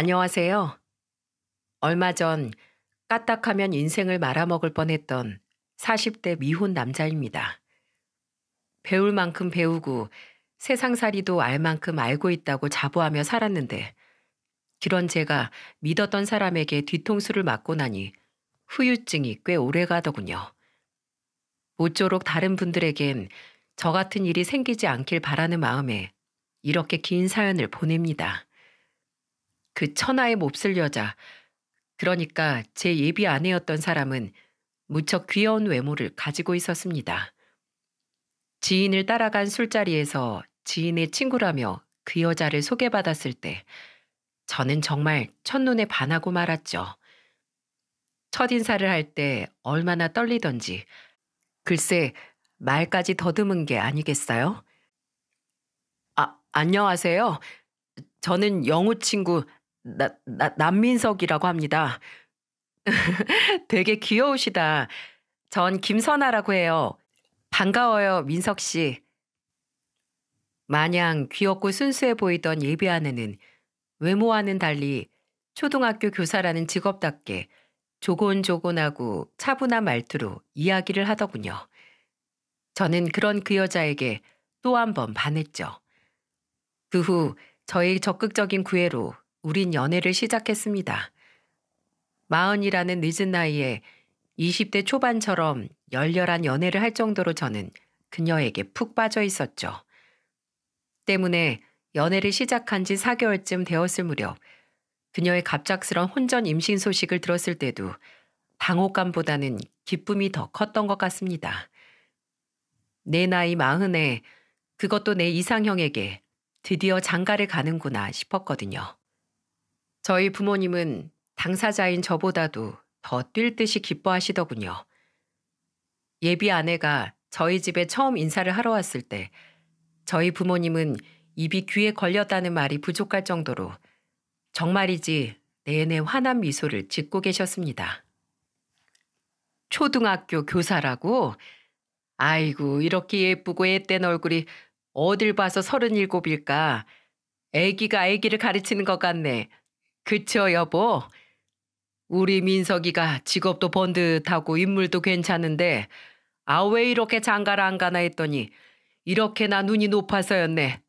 안녕하세요. 얼마 전 까딱하면 인생을 말아먹을 뻔했던 40대 미혼 남자입니다. 배울 만큼 배우고 세상살이도 알 만큼 알고 있다고 자부하며 살았는데 그런 제가 믿었던 사람에게 뒤통수를 맞고 나니 후유증이 꽤 오래 가더군요. 모쪼록 다른 분들에겐 저 같은 일이 생기지 않길 바라는 마음에 이렇게 긴 사연을 보냅니다. 그 천하의 몹쓸 여자, 그러니까 제 예비 아내였던 사람은 무척 귀여운 외모를 가지고 있었습니다. 지인을 따라간 술자리에서 지인의 친구라며 그 여자를 소개받았을 때 저는 정말 첫눈에 반하고 말았죠. 첫 인사를 할 때 얼마나 떨리던지 글쎄 말까지 더듬은 게 아니겠어요? 아, 안녕하세요. 저는 영우 친구 나, 나, 남민석이라고 합니다. 되게 귀여우시다. 전 김선아라고 해요. 반가워요, 민석 씨. 마냥 귀엽고 순수해 보이던 예비 아내는 외모와는 달리 초등학교 교사라는 직업답게 조곤조곤하고 차분한 말투로 이야기를 하더군요. 저는 그런 그 여자에게 또 한 번 반했죠. 그 후 저의 적극적인 구애로 우린 연애를 시작했습니다. 마흔이라는 늦은 나이에 20대 초반처럼 열렬한 연애를 할 정도로 저는 그녀에게 푹 빠져 있었죠. 때문에 연애를 시작한 지 4개월쯤 되었을 무렵 그녀의 갑작스런 혼전 임신 소식을 들었을 때도 당혹감보다는 기쁨이 더 컸던 것 같습니다. 내 나이 마흔에 그것도 내 이상형에게 드디어 장가를 가는구나 싶었거든요. 저희 부모님은 당사자인 저보다도 더 뛸 듯이 기뻐하시더군요. 예비 아내가 저희 집에 처음 인사를 하러 왔을 때 저희 부모님은 입이 귀에 걸렸다는 말이 부족할 정도로 정말이지 내내 환한 미소를 짓고 계셨습니다. 초등학교 교사라고? 아이고 이렇게 예쁘고 애땐 얼굴이 어딜 봐서 서른일곱일까? 애기가 애기를 가르치는 것 같네. 그쵸, 여보. 우리 민석이가 직업도 번듯하고 인물도 괜찮은데 아 왜 이렇게 장가를 안 가나 했더니 이렇게나 눈이 높아서였네.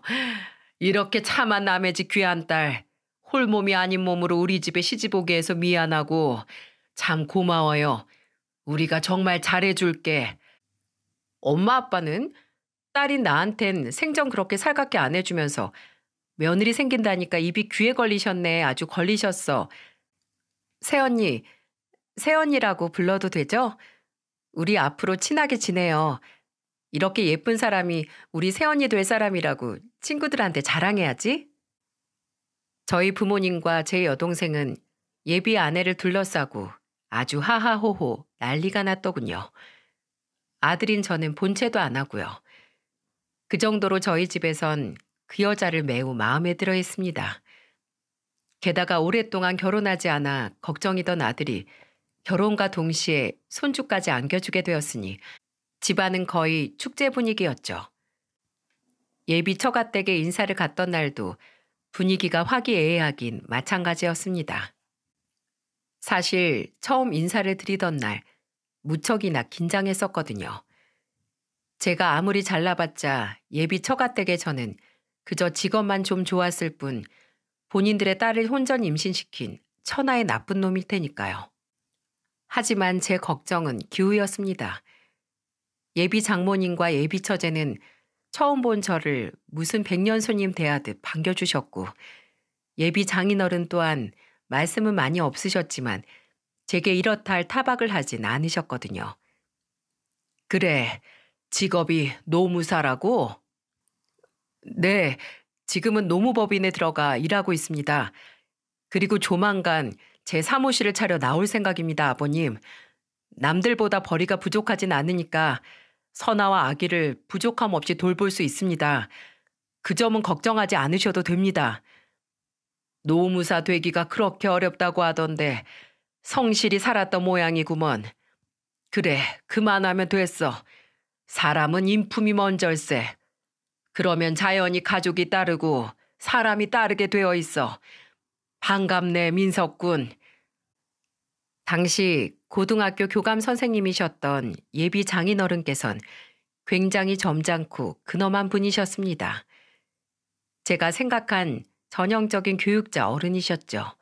이렇게 참한 남의 집 귀한 딸 홀몸이 아닌 몸으로 우리 집에 시집오게 해서 미안하고 참 고마워요. 우리가 정말 잘해줄게. 엄마 아빠는 딸이 나한텐 생전 그렇게 살갑게 안 해주면서 며느리 생긴다니까 입이 귀에 걸리셨네. 아주 걸리셨어. 새언니, 새언니라고 불러도 되죠? 우리 앞으로 친하게 지내요. 이렇게 예쁜 사람이 우리 새언니 될 사람이라고 친구들한테 자랑해야지. 저희 부모님과 제 여동생은 예비 아내를 둘러싸고 아주 하하호호 난리가 났더군요. 아들인 저는 본체도 안 하고요. 그 정도로 저희 집에선 그 여자를 매우 마음에 들어 했습니다. 게다가 오랫동안 결혼하지 않아 걱정이던 아들이 결혼과 동시에 손주까지 안겨주게 되었으니 집안은 거의 축제 분위기였죠. 예비 처가댁에 인사를 갔던 날도 분위기가 화기애애하긴 마찬가지였습니다. 사실 처음 인사를 드리던 날 무척이나 긴장했었거든요. 제가 아무리 잘나봤자 예비 처가댁에 저는 그저 직업만 좀 좋았을 뿐 본인들의 딸을 혼전 임신시킨 천하의 나쁜 놈일 테니까요. 하지만 제 걱정은 기우였습니다. 예비 장모님과 예비 처제는 처음 본 저를 무슨 백년손님 대하듯 반겨주셨고 예비 장인어른 또한 말씀은 많이 없으셨지만 제게 이렇다 할 타박을 하진 않으셨거든요. 그래, 직업이 노무사라고? 네, 지금은 노무법인에 들어가 일하고 있습니다. 그리고 조만간 제 사무실을 차려 나올 생각입니다, 아버님. 남들보다 벌이가 부족하진 않으니까 선아와 아기를 부족함 없이 돌볼 수 있습니다. 그 점은 걱정하지 않으셔도 됩니다. 노무사 되기가 그렇게 어렵다고 하던데 성실히 살았던 모양이구먼. 그래, 그만하면 됐어. 사람은 인품이 먼저일세. 그러면 자연히 가족이 따르고 사람이 따르게 되어 있어. 반갑네, 민석군. 당시 고등학교 교감 선생님이셨던 예비 장인어른께선 굉장히 점잖고 근엄한 분이셨습니다. 제가 생각한 전형적인 교육자 어른이셨죠.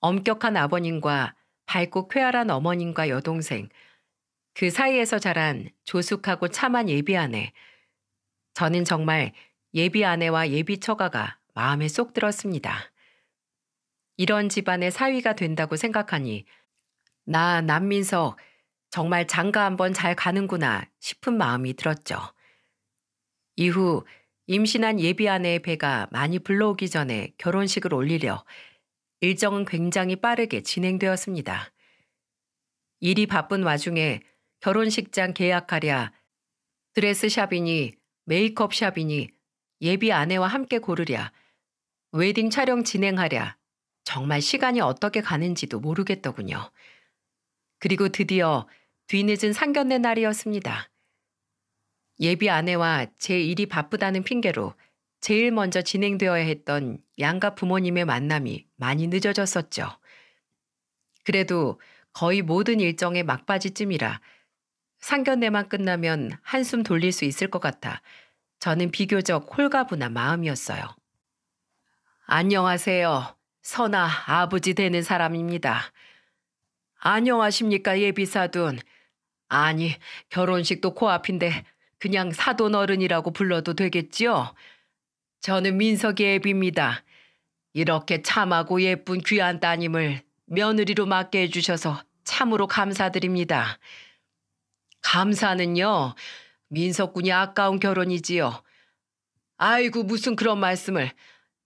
엄격한 아버님과 밝고 쾌활한 어머님과 여동생, 그 사이에서 자란 조숙하고 참한 예비 아내, 저는 정말 예비 아내와 예비 처가가 마음에 쏙 들었습니다. 이런 집안의 사위가 된다고 생각하니 나 남민석 정말 장가 한번 잘 가는구나 싶은 마음이 들었죠. 이후 임신한 예비 아내의 배가 많이 불러오기 전에 결혼식을 올리려 일정은 굉장히 빠르게 진행되었습니다. 일이 바쁜 와중에 결혼식장 계약하랴 드레스샵이니 메이크업샵이니 예비 아내와 함께 고르랴. 웨딩 촬영 진행하랴. 정말 시간이 어떻게 가는지도 모르겠더군요. 그리고 드디어 뒤늦은 상견례 날이었습니다. 예비 아내와 제 일이 바쁘다는 핑계로 제일 먼저 진행되어야 했던 양가 부모님의 만남이 많이 늦어졌었죠. 그래도 거의 모든 일정의 막바지쯤이라 상견례만 끝나면 한숨 돌릴 수 있을 것 같아 저는 비교적 홀가분한 마음이었어요. 안녕하세요. 선아 아버지 되는 사람입니다. 안녕하십니까 예비사돈. 아니 결혼식도 코앞인데 그냥 사돈 어른이라고 불러도 되겠지요? 저는 민석이 예비입니다 이렇게 참하고 예쁜 귀한 따님을 며느리로 맡게 해주셔서 참으로 감사드립니다. 감사는요. 민석군이 아까운 결혼이지요. 아이고 무슨 그런 말씀을.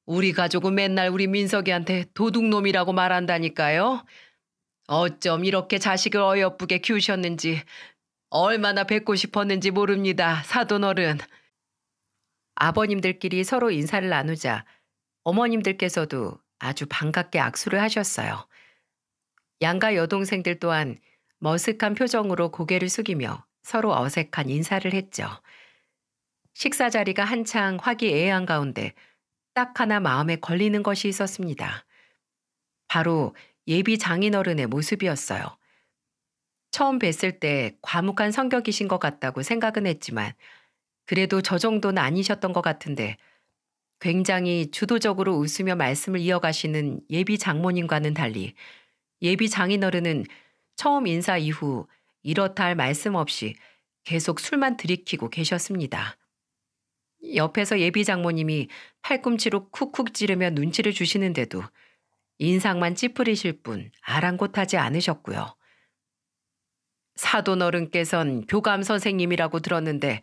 우리 가족은 맨날 우리 민석이한테 도둑놈이라고 말한다니까요. 어쩜 이렇게 자식을 어여쁘게 키우셨는지 얼마나 뵙고 싶었는지 모릅니다. 사돈 어른. 아버님들끼리 서로 인사를 나누자 어머님들께서도 아주 반갑게 악수를 하셨어요. 양가 여동생들 또한 머쓱한 표정으로 고개를 숙이며 서로 어색한 인사를 했죠. 식사 자리가 한창 화기애애한 가운데 딱 하나 마음에 걸리는 것이 있었습니다. 바로 예비 장인어른의 모습이었어요. 처음 뵀을 때 과묵한 성격이신 것 같다고 생각은 했지만 그래도 저 정도는 아니셨던 것 같은데 굉장히 주도적으로 웃으며 말씀을 이어가시는 예비 장모님과는 달리 예비 장인어른은 처음 인사 이후 이렇다 할 말씀 없이 계속 술만 들이키고 계셨습니다. 옆에서 예비 장모님이 팔꿈치로 쿡쿡 찌르며 눈치를 주시는데도 인상만 찌푸리실 뿐 아랑곳하지 않으셨고요. 사돈 어른께선 교감 선생님이라고 들었는데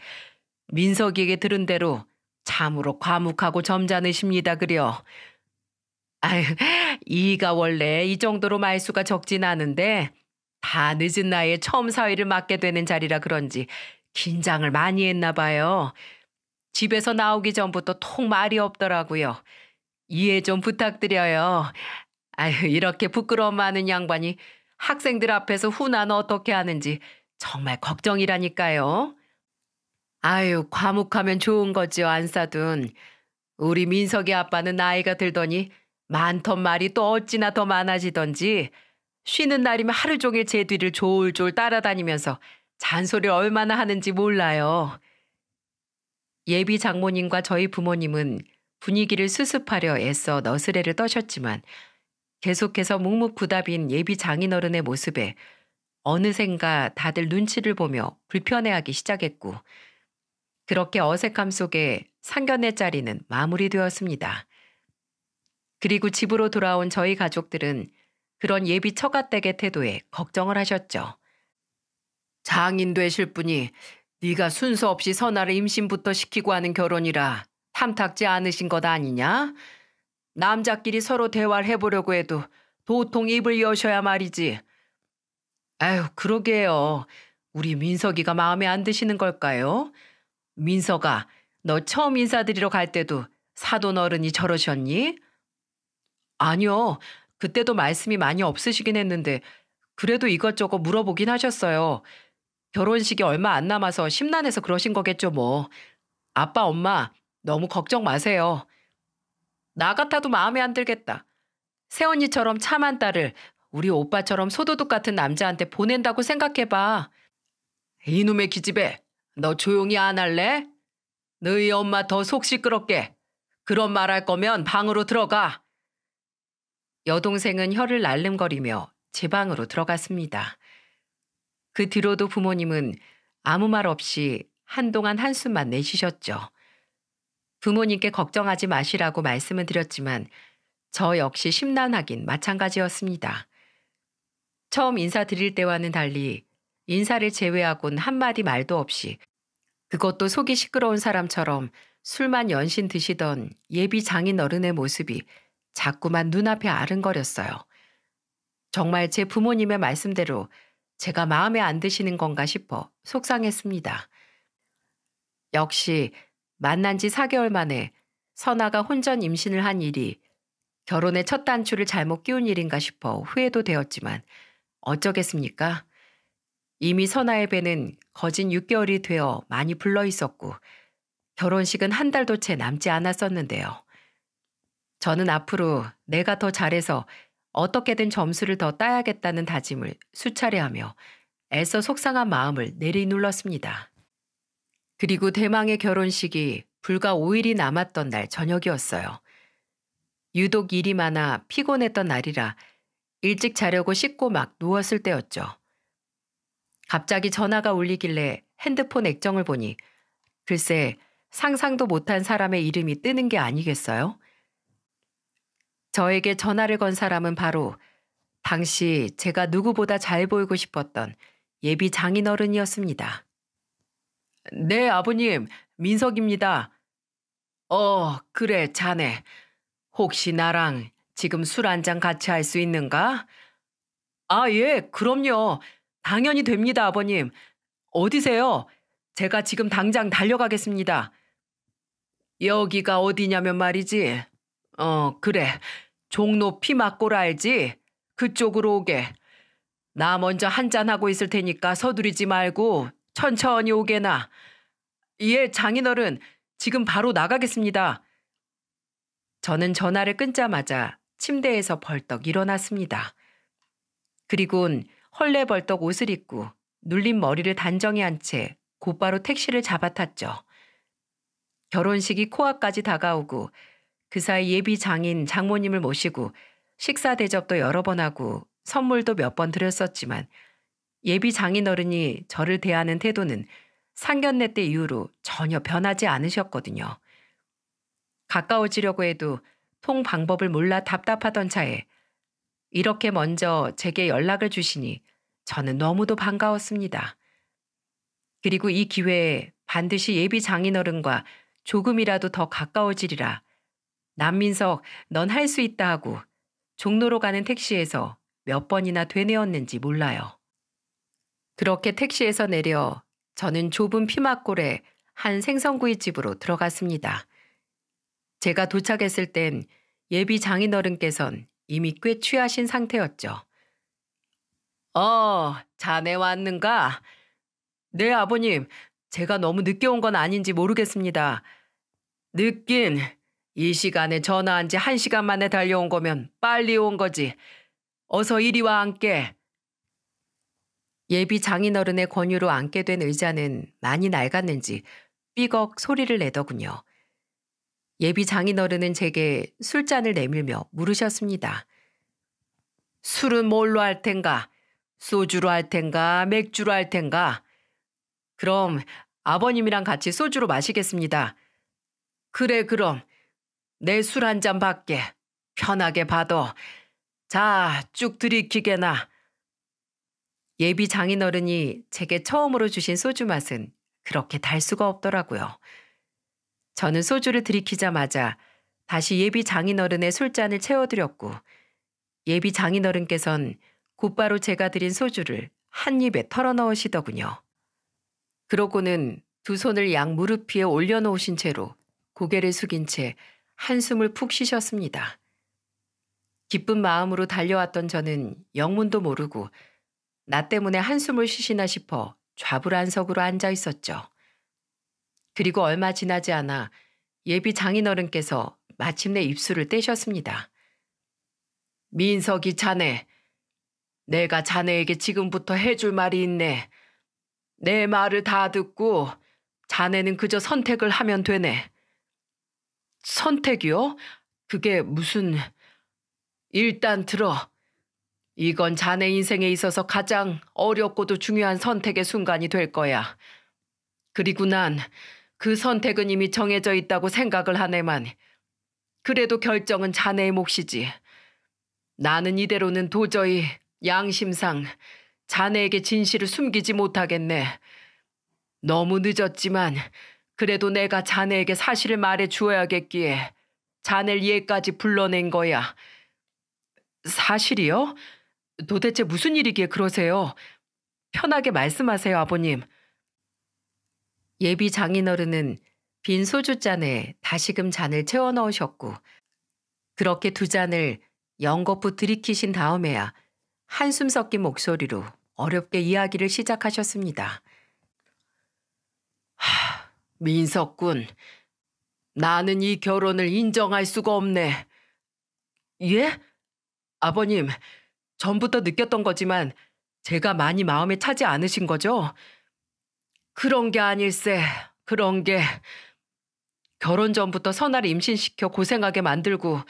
민석이에게 들은 대로 참으로 과묵하고 점잖으십니다 그려. 아유, 이가 원래 이 정도로 말수가 적진 않은데 다 늦은 나이에 처음 사위를 맡게 되는 자리라 그런지 긴장을 많이 했나 봐요. 집에서 나오기 전부터 통 말이 없더라고요. 이해 좀 부탁드려요. 아유, 이렇게 부끄러움 많은 양반이 학생들 앞에서 훈안 어떻게 하는지 정말 걱정이라니까요. 아유, 과묵하면 좋은 거지요, 안사둔. 우리 민석이 아빠는 나이가 들더니 많던 말이 또 어찌나 더 많아지던지 쉬는 날이면 하루 종일 제 뒤를 졸졸 따라다니면서 잔소리를 얼마나 하는지 몰라요. 예비 장모님과 저희 부모님은 분위기를 수습하려 애써 너스레를 떠셨지만 계속해서 묵묵부답인 예비 장인어른의 모습에 어느샌가 다들 눈치를 보며 불편해하기 시작했고 그렇게 어색함 속에 상견례 자리는 마무리되었습니다. 그리고 집으로 돌아온 저희 가족들은 그런 예비 처가댁의 태도에 걱정을 하셨죠. 장인 되실 분이 네가 순서 없이 선아를 임신부터 시키고 하는 결혼이라 탐탁지 않으신 것 아니냐? 남자끼리 서로 대화를 해보려고 해도 도통 입을 여셔야 말이지. 아휴 그러게요. 우리 민석이가 마음에 안 드시는 걸까요? 민석아너 처음 인사드리러 갈 때도 사돈 어른이 저러셨니? 아니요. 그때도 말씀이 많이 없으시긴 했는데 그래도 이것저것 물어보긴 하셨어요. 결혼식이 얼마 안 남아서 심란해서 그러신 거겠죠 뭐. 아빠 엄마 너무 걱정 마세요. 나 같아도 마음에 안 들겠다. 새언니처럼 참한 딸을 우리 오빠처럼 소도둑 같은 남자한테 보낸다고 생각해봐. 이놈의 기집애, 너 조용히 안 할래? 너희 엄마 더 속 시끄럽게. 그런 말 할 거면 방으로 들어가. 여동생은 혀를 날름거리며 제 방으로 들어갔습니다. 그 뒤로도 부모님은 아무 말 없이 한동안 한숨만 내쉬셨죠. 부모님께 걱정하지 마시라고 말씀을 드렸지만 저 역시 심란하긴 마찬가지였습니다. 처음 인사드릴 때와는 달리 인사를 제외하곤 한마디 말도 없이 그것도 속이 시끄러운 사람처럼 술만 연신 드시던 예비 장인 어른의 모습이 자꾸만 눈앞에 아른거렸어요. 정말 제 부모님의 말씀대로 제가 마음에 안 드시는 건가 싶어 속상했습니다. 역시 만난 지 4개월 만에 선아가 혼전 임신을 한 일이 결혼의 첫 단추를 잘못 끼운 일인가 싶어 후회도 되었지만 어쩌겠습니까? 이미 선아의 배는 거진 6개월이 되어 많이 불러 있었고 결혼식은 한 달도 채 남지 않았었는데요. 저는 앞으로 내가 더 잘해서 어떻게든 점수를 더 따야겠다는 다짐을 수차례 하며 애써 속상한 마음을 내리눌렀습니다. 그리고 대망의 결혼식이 불과 5일이 남았던 날 저녁이었어요. 유독 일이 많아 피곤했던 날이라 일찍 자려고 씻고 막 누웠을 때였죠. 갑자기 전화가 울리길래 핸드폰 액정을 보니 글쎄 상상도 못한 사람의 이름이 뜨는 게 아니겠어요? 저에게 전화를 건 사람은 바로 당시 제가 누구보다 잘 보이고 싶었던 예비 장인어른이었습니다. 네, 아버님, 민석입니다. 어, 그래, 자네. 혹시 나랑 지금 술 한 잔 같이 할 수 있는가? 아, 예, 그럼요. 당연히 됩니다, 아버님. 어디세요? 제가 지금 당장 달려가겠습니다. 여기가 어디냐면 말이지. 어, 그래. 종높이 막고라 알지? 그쪽으로 오게. 나 먼저 한 잔하고 있을 테니까 서두르지 말고 천천히 오게나. 예, 장인어른, 지금 바로 나가겠습니다. 저는 전화를 끊자마자 침대에서 벌떡 일어났습니다. 그리곤 헐레벌떡 옷을 입고 눌린 머리를 단정히 한 채 곧바로 택시를 잡아탔죠. 결혼식이 코앞까지 다가오고 그 사이 예비 장인 장모님을 모시고 식사 대접도 여러 번 하고 선물도 몇 번 드렸었지만 예비 장인 어른이 저를 대하는 태도는 상견례 때 이후로 전혀 변하지 않으셨거든요. 가까워지려고 해도 통 방법을 몰라 답답하던 차에 이렇게 먼저 제게 연락을 주시니 저는 너무도 반가웠습니다. 그리고 이 기회에 반드시 예비 장인어른과 조금이라도 더 가까워지리라 남민석, 넌 할 수 있다 하고 종로로 가는 택시에서 몇 번이나 되뇌었는지 몰라요. 그렇게 택시에서 내려 저는 좁은 피막골에 한 생선구이집으로 들어갔습니다. 제가 도착했을 땐 예비 장인어른께선 이미 꽤 취하신 상태였죠. 어, 자네 왔는가? 네, 아버님. 제가 너무 늦게 온 건 아닌지 모르겠습니다. 늦긴 이 시간에 전화한 지 한 시간 만에 달려온 거면 빨리 온 거지. 어서 이리 와 앉게. 예비 장인어른의 권유로 앉게 된 의자는 많이 낡았는지 삐걱 소리를 내더군요. 예비 장인어른은 제게 술잔을 내밀며 물으셨습니다. 술은 뭘로 할 텐가? 소주로 할 텐가? 맥주로 할 텐가? 그럼 아버님이랑 같이 소주로 마시겠습니다. 그래, 그럼. 내술한잔 받게. 편하게 봐도. 자, 쭉 들이키게나. 예비 장인어른이 제게 처음으로 주신 소주 맛은 그렇게 달 수가 없더라고요. 저는 소주를 들이키자마자 다시 예비 장인어른의 술잔을 채워드렸고 예비 장인어른께선 곧바로 제가 드린 소주를 한 입에 털어넣으시더군요. 그러고는 두 손을 양 무릎 위에 올려놓으신 채로 고개를 숙인 채 한숨을 푹 쉬셨습니다. 기쁜 마음으로 달려왔던 저는 영문도 모르고 나 때문에 한숨을 쉬시나 싶어 좌불안석으로 앉아 있었죠. 그리고 얼마 지나지 않아 예비 장인어른께서 마침내 입술을 떼셨습니다. 민석이 자네, 내가 자네에게 지금부터 해줄 말이 있네. 내 말을 다 듣고 자네는 그저 선택을 하면 되네. 선택이요? 그게 무슨... 일단 들어. 이건 자네 인생에 있어서 가장 어렵고도 중요한 선택의 순간이 될 거야. 그리고 난 그 선택은 이미 정해져 있다고 생각을 하네만 그래도 결정은 자네의 몫이지. 나는 이대로는 도저히 양심상 자네에게 진실을 숨기지 못하겠네. 너무 늦었지만 그래도 내가 자네에게 사실을 말해 주어야겠기에 자넬 네 얘까지 불러낸 거야. 사실이요? 도대체 무슨 일이기에 그러세요? 편하게 말씀하세요, 아버님. 예비 장인어른은 빈 소주잔에 다시금 잔을 채워 넣으셨고 그렇게 두 잔을 연거푸 들이키신 다음에야 한숨 섞인 목소리로 어렵게 이야기를 시작하셨습니다. 하... 민석군, 나는 이 결혼을 인정할 수가 없네. 예? 아버님, 전부터 느꼈던 거지만 제가 많이 마음에 차지 않으신 거죠? 그런 게 아닐세, 그런 게. 결혼 전부터 선아를 임신시켜 고생하게 만들고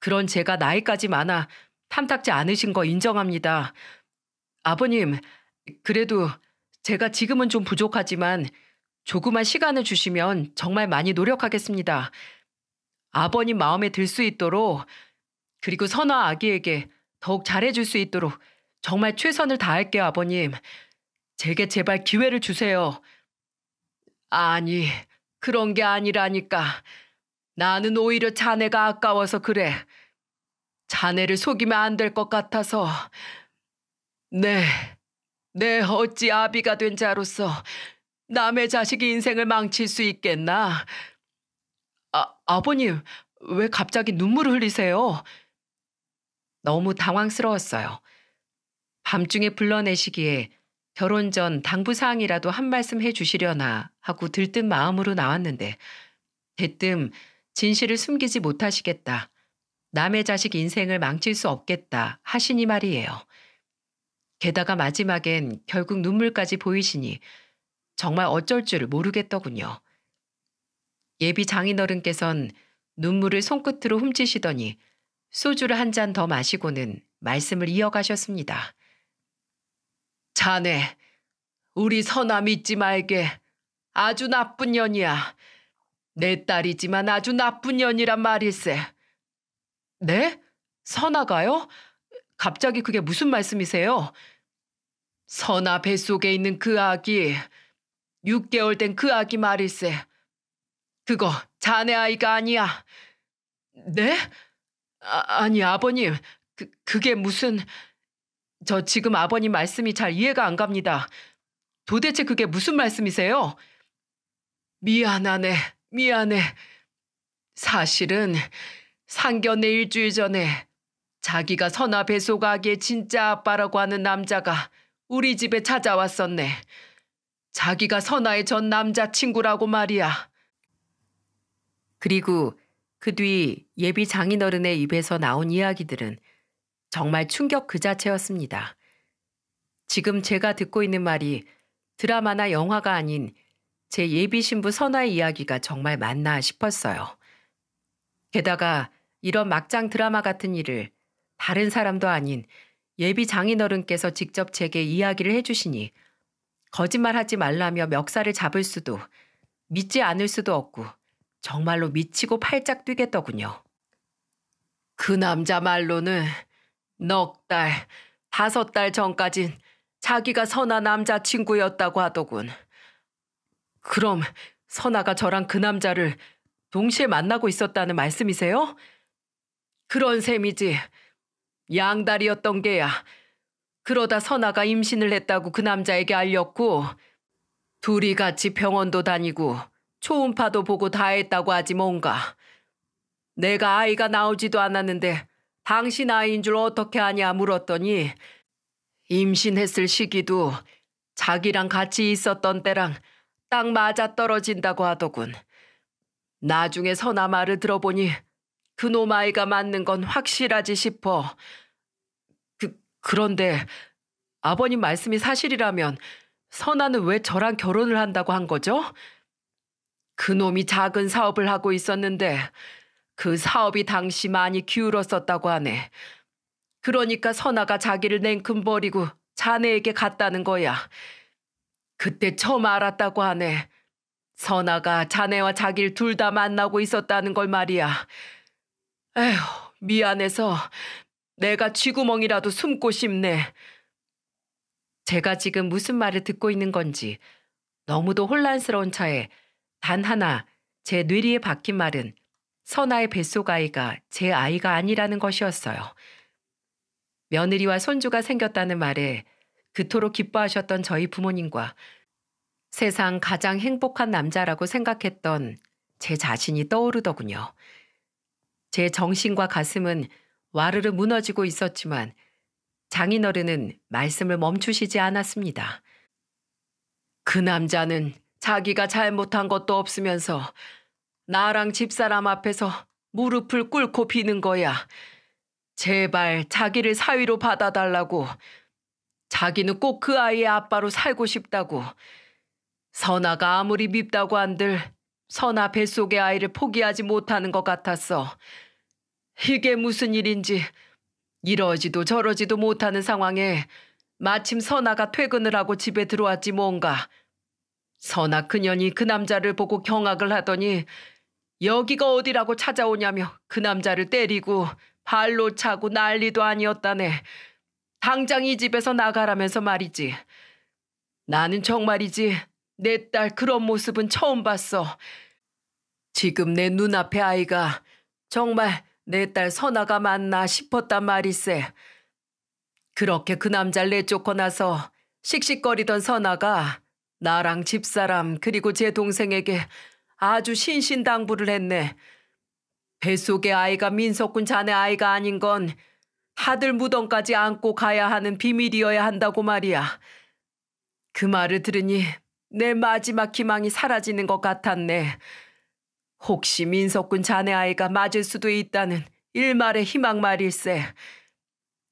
그런 제가 나이까지 많아 탐탁지 않으신 거 인정합니다. 아버님, 그래도 제가 지금은 좀 부족하지만 조그만 시간을 주시면 정말 많이 노력하겠습니다. 아버님 마음에 들 수 있도록 그리고 선화 아기에게 더욱 잘해줄 수 있도록 정말 최선을 다할게요, 아버님. 제게 제발 기회를 주세요. 아니, 그런 게 아니라니까. 나는 오히려 자네가 아까워서 그래. 자네를 속이면 안 될 것 같아서. 네, 네, 어찌 아비가 된 자로서 남의 자식이 인생을 망칠 수 있겠나? 아, 아버님, 왜 갑자기 눈물을 흘리세요? 너무 당황스러웠어요. 밤중에 불러내시기에 결혼 전 당부사항이라도 한 말씀 해주시려나 하고 들뜬 마음으로 나왔는데 대뜸 진실을 숨기지 못하시겠다. 남의 자식 인생을 망칠 수 없겠다 하시니 말이에요. 게다가 마지막엔 결국 눈물까지 보이시니 정말 어쩔 줄을 모르겠더군요. 예비 장인어른께선 눈물을 손끝으로 훔치시더니 소주를 한 잔 더 마시고는 말씀을 이어가셨습니다. 자네, 우리 선함 잊지 말게. 아주 나쁜 년이야. 내 딸이지만 아주 나쁜 년이란 말일세. 네? 선아가요? 갑자기 그게 무슨 말씀이세요? 선아 뱃속에 있는 그 아기 6개월 된 그 아기 말일세. 그거 자네 아이가 아니야. 네? 아, 아니 아버님, 그, 그게 무슨... 저 지금 아버님 말씀이 잘 이해가 안 갑니다. 도대체 그게 무슨 말씀이세요? 미안하네, 미안해. 사실은 상견례 일주일 전에 자기가 선화 배속가기의 진짜 아빠라고 하는 남자가 우리 집에 찾아왔었네. 자기가 선아의 전 남자친구라고 말이야. 그리고 그 뒤 예비 장인어른의 입에서 나온 이야기들은 정말 충격 그 자체였습니다. 지금 제가 듣고 있는 말이 드라마나 영화가 아닌 제 예비 신부 선아의 이야기가 정말 맞나 싶었어요. 게다가 이런 막장 드라마 같은 일을 다른 사람도 아닌 예비 장인어른께서 직접 제게 이야기를 해주시니 거짓말하지 말라며 멱살을 잡을 수도 믿지 않을 수도 없고 정말로 미치고 팔짝 뛰겠더군요. 그 남자 말로는 넉 달, 다섯 달 전까진 자기가 선아 남자친구였다고 하더군. 그럼 선아가 저랑 그 남자를 동시에 만나고 있었다는 말씀이세요? 그런 셈이지. 양다리였던 게야 그러다 선아가 임신을 했다고 그 남자에게 알렸고 둘이 같이 병원도 다니고 초음파도 보고 다 했다고 하지 뭔가. 내가 아이가 나오지도 않았는데 당신 아이인 줄 어떻게 아냐 물었더니 임신했을 시기도 자기랑 같이 있었던 때랑 딱 맞아떨어진다고 하더군. 나중에 선아 말을 들어보니 그놈 아이가 맞는 건 확실하지 싶어 그런데 아버님 말씀이 사실이라면 선아는 왜 저랑 결혼을 한다고 한 거죠? 그놈이 작은 사업을 하고 있었는데 그 사업이 당시 많이 기울었었다고 하네. 그러니까 선아가 자기를 냉큼 버리고 자네에게 갔다는 거야. 그때 처음 알았다고 하네. 선아가 자네와 자기를 둘 다 만나고 있었다는 걸 말이야. 에휴, 미안해서 내가 쥐구멍이라도 숨고 싶네. 제가 지금 무슨 말을 듣고 있는 건지 너무도 혼란스러운 차에 단 하나 제 뇌리에 박힌 말은 선아의 뱃속 아이가 제 아이가 아니라는 것이었어요. 며느리와 손주가 생겼다는 말에 그토록 기뻐하셨던 저희 부모님과 세상 가장 행복한 남자라고 생각했던 제 자신이 떠오르더군요. 제 정신과 가슴은 와르르 무너지고 있었지만 장인어른은 말씀을 멈추시지 않았습니다. 그 남자는 자기가 잘못한 것도 없으면서 나랑 집사람 앞에서 무릎을 꿇고 비는 거야. 제발 자기를 사위로 받아달라고. 자기는 꼭 그 아이의 아빠로 살고 싶다고. 선아가 아무리 밉다고 한들 선아 뱃속의 아이를 포기하지 못하는 것 같았어. 이게 무슨 일인지 이러지도 저러지도 못하는 상황에 마침 선아가 퇴근을 하고 집에 들어왔지 뭔가. 선아 그년이 그 남자를 보고 경악을 하더니 여기가 어디라고 찾아오냐며 그 남자를 때리고 발로 차고 난리도 아니었다네. 당장 이 집에서 나가라면서 말이지. 나는 정말이지 내 딸 그런 모습은 처음 봤어. 지금 내 눈앞에 아이가 정말 내딸 선아가 맞나 싶었단 말이세. 그렇게 그 남자를 내쫓고 나서 씩씩거리던 선아가 나랑 집사람 그리고 제 동생에게 아주 신신당부를 했네. 뱃속의 아이가 민석군 자네 아이가 아닌 건 하들 무덤까지 안고 가야 하는 비밀이어야 한다고 말이야. 그 말을 들으니 내 마지막 희망이 사라지는 것 같았네. 혹시 민석군 자네 아이가 맞을 수도 있다는 일말의 희망말일세.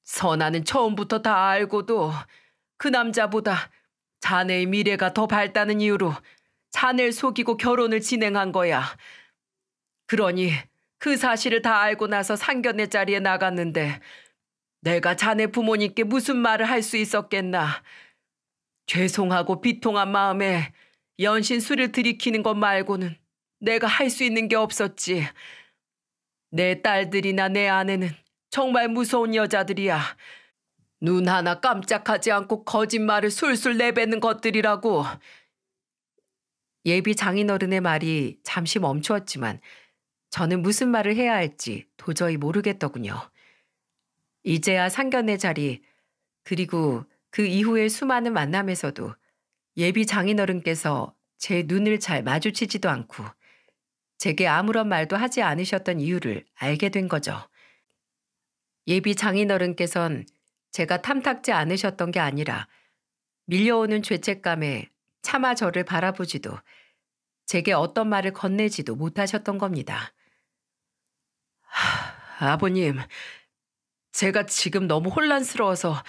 선아는 처음부터 다 알고도 그 남자보다 자네의 미래가 더 밝다는 이유로 자네를 속이고 결혼을 진행한 거야. 그러니 그 사실을 다 알고 나서 상견례 자리에 나갔는데 내가 자네 부모님께 무슨 말을 할 수 있었겠나. 죄송하고 비통한 마음에 연신 술을 들이키는 것 말고는 내가 할 수 있는 게 없었지. 내 딸들이나 내 아내는 정말 무서운 여자들이야. 눈 하나 깜짝하지 않고 거짓말을 술술 내뱉는 것들이라고. 예비 장인어른의 말이 잠시 멈추었지만 저는 무슨 말을 해야 할지 도저히 모르겠더군요. 이제야 상견례 자리 그리고 그 이후의 수많은 만남에서도 예비 장인어른께서 제 눈을 잘 마주치지도 않고 제게 아무런 말도 하지 않으셨던 이유를 알게 된 거죠. 예비 장인어른께선 제가 탐탁지 않으셨던 게 아니라 밀려오는 죄책감에 차마 저를 바라보지도 제게 어떤 말을 건네지도 못하셨던 겁니다. 하, 아버님, 제가 지금 너무 혼란스러워서